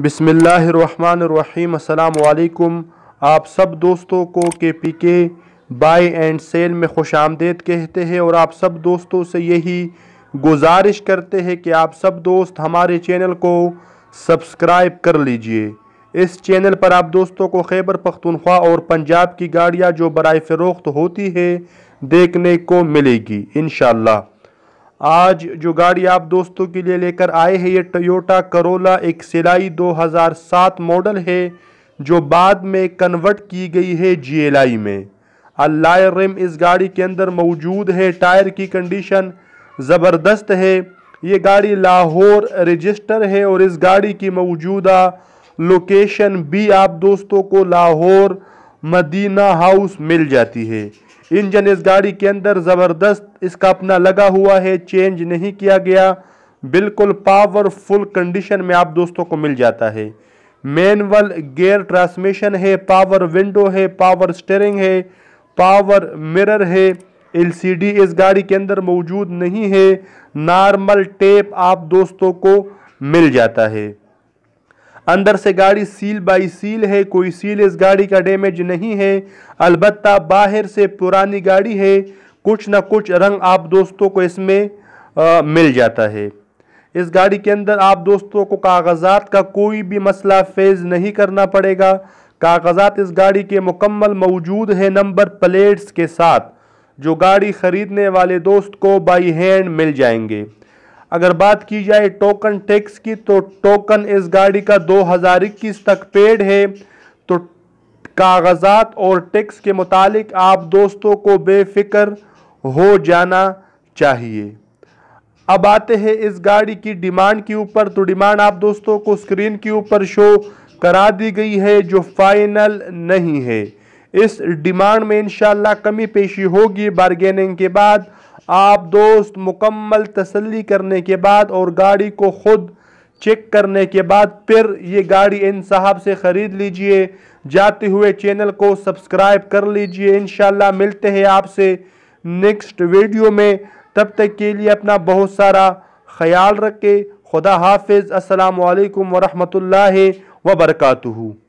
बिसमीम् अल्लाम आप सब दोस्तों को के पी के बाई एंड सेल में खुश आमदेद कहते हैं और आप सब दोस्तों से यही गुजारिश करते हैं कि आप सब दोस्त हमारे चैनल को सब्सक्राइब कर लीजिए इस चैनल पर आप दोस्तों को खैबर पख्तूनख्वा और पंजाब की गाड़ियाँ जो बरए फ़रोख्त होती है देखने को मिलेगी इन आज जो गाड़ी आप दोस्तों के लिए लेकर आए हैं ये टोयोटा करोला एक सिलाई 2007 मॉडल है जो बाद में कन्वर्ट की गई है जीएलआई में अल्लाय रिम इस गाड़ी के अंदर मौजूद है टायर की कंडीशन ज़बरदस्त है ये गाड़ी लाहौर रजिस्टर है और इस गाड़ी की मौजूदा लोकेशन भी आप दोस्तों को लाहौर मदीना हाउस मिल जाती है इंजन इस गाड़ी के अंदर ज़बरदस्त इसका अपना लगा हुआ है चेंज नहीं किया गया बिल्कुल पावरफुल कंडीशन में आप दोस्तों को मिल जाता है मैनुअल गेयर ट्रांसमिशन है पावर विंडो है पावर स्टेरिंग है पावर मिरर है एलसीडी इस गाड़ी के अंदर मौजूद नहीं है नॉर्मल टेप आप दोस्तों को मिल जाता है अंदर से गाड़ी सील बाई सील है कोई सील इस गाड़ी का डैमेज नहीं है अलबत्त बाहर से पुरानी गाड़ी है कुछ ना कुछ रंग आप दोस्तों को इसमें आ, मिल जाता है इस गाड़ी के अंदर आप दोस्तों को कागजात का कोई भी मसला फेज नहीं करना पड़ेगा कागजात इस गाड़ी के मुकम्मल मौजूद है नंबर प्लेट्स के साथ जो गाड़ी ख़रीदने वाले दोस्त को बाई हैंड मिल जाएंगे अगर बात की जाए टोकन टैक्स की तो टोकन इस गाड़ी का दो हज़ार इक्कीस तक पेड है तो कागजात और टैक्स के मुतालिक आप दोस्तों को बेफिक्र हो जाना चाहिए अब आते हैं इस गाड़ी की डिमांड के ऊपर तो डिमांड आप दोस्तों को स्क्रीन के ऊपर शो करा दी गई है जो फाइनल नहीं है इस डिमांड में इनशाला कमी पेशी होगी बारगेनिंग के बाद आप दोस्त मुकम्मल तसल्ली करने के बाद और गाड़ी को ख़ुद चेक करने के बाद फिर ये गाड़ी इन साहब से ख़रीद लीजिए जाते हुए चैनल को सब्सक्राइब कर लीजिए इन मिलते हैं आपसे नेक्स्ट वीडियो में तब तक के लिए अपना बहुत सारा ख्याल रखें खुदा हाफिज़ असलकम वरहमल वबरकू